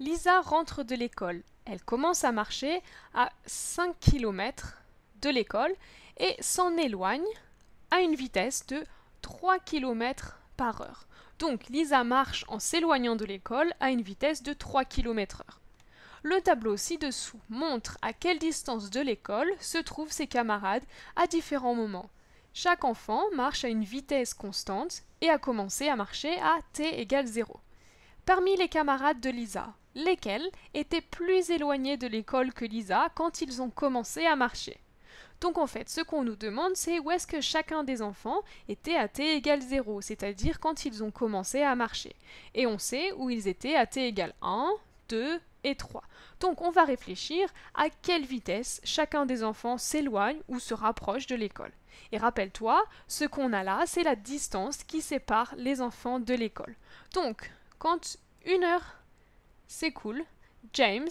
Lisa rentre de l'école. Elle commence à marcher à 5 km de l'école et s'en éloigne à une vitesse de 3 km par heure. Donc Lisa marche en s'éloignant de l'école à une vitesse de 3 km heure. Le tableau ci-dessous montre à quelle distance de l'école se trouvent ses camarades à différents moments. Chaque enfant marche à une vitesse constante et a commencé à marcher à t égale 0 parmi les camarades de Lisa, lesquels étaient plus éloignés de l'école que Lisa quand ils ont commencé à marcher. Donc en fait, ce qu'on nous demande, c'est où est-ce que chacun des enfants était à t égale 0, c'est-à-dire quand ils ont commencé à marcher. Et on sait où ils étaient à t égale 1, 2 et 3. Donc on va réfléchir à quelle vitesse chacun des enfants s'éloigne ou se rapproche de l'école. Et rappelle-toi, ce qu'on a là, c'est la distance qui sépare les enfants de l'école. Donc, quand une heure s'écoule, James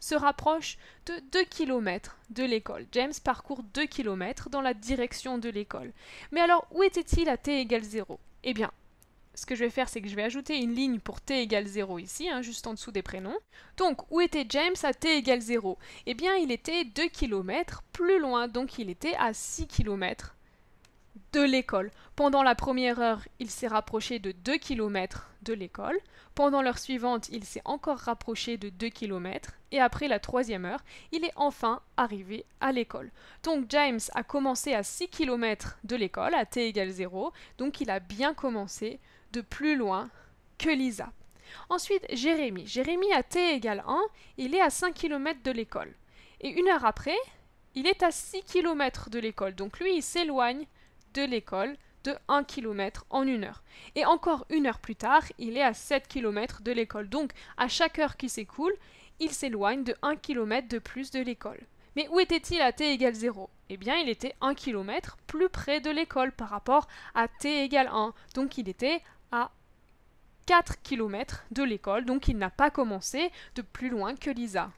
se rapproche de 2 km de l'école. James parcourt 2 km dans la direction de l'école. Mais alors, où était-il à t égale 0 Eh bien, ce que je vais faire, c'est que je vais ajouter une ligne pour t égale 0 ici, hein, juste en dessous des prénoms. Donc, où était James à t égale 0 Eh bien, il était 2 km plus loin, donc il était à 6 km de l'école. Pendant la première heure, il s'est rapproché de 2 km de l'école. Pendant l'heure suivante, il s'est encore rapproché de 2 km. Et après la troisième heure, il est enfin arrivé à l'école. Donc James a commencé à 6 km de l'école, à t égale 0. Donc il a bien commencé de plus loin que Lisa. Ensuite, Jérémy. Jérémy à t égale 1, il est à 5 km de l'école. Et une heure après, il est à 6 km de l'école. Donc lui, il s'éloigne de l'école de 1 km en une heure. Et encore une heure plus tard, il est à 7 km de l'école. Donc, à chaque heure qui s'écoule, il s'éloigne de 1 km de plus de l'école. Mais où était-il à t égale 0 Eh bien, il était 1 km plus près de l'école par rapport à t égale 1. Donc, il était à 4 km de l'école. Donc, il n'a pas commencé de plus loin que Lisa.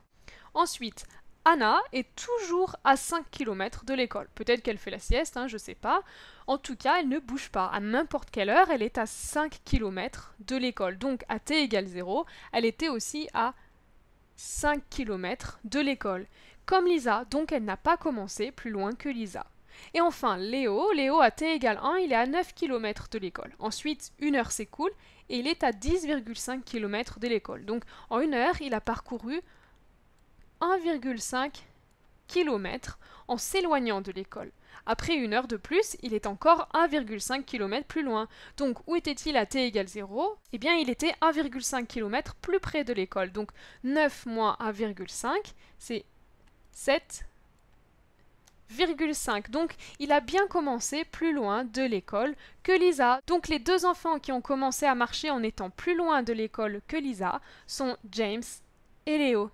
Ensuite, Anna est toujours à 5 km de l'école. Peut-être qu'elle fait la sieste, hein, je ne sais pas. En tout cas, elle ne bouge pas. À n'importe quelle heure, elle est à 5 km de l'école. Donc à t égale 0, elle était aussi à 5 km de l'école. Comme Lisa, donc elle n'a pas commencé plus loin que Lisa. Et enfin, Léo, Léo à t égale 1, il est à 9 km de l'école. Ensuite, une heure s'écoule et il est à 10,5 km de l'école. Donc en une heure, il a parcouru 1,5 km en s'éloignant de l'école. Après une heure de plus, il est encore 1,5 km plus loin. Donc où était-il à t égale 0 Eh bien il était 1,5 km plus près de l'école. Donc 9 moins 1,5, c'est 7,5. Donc il a bien commencé plus loin de l'école que Lisa. Donc les deux enfants qui ont commencé à marcher en étant plus loin de l'école que Lisa sont James et Léo.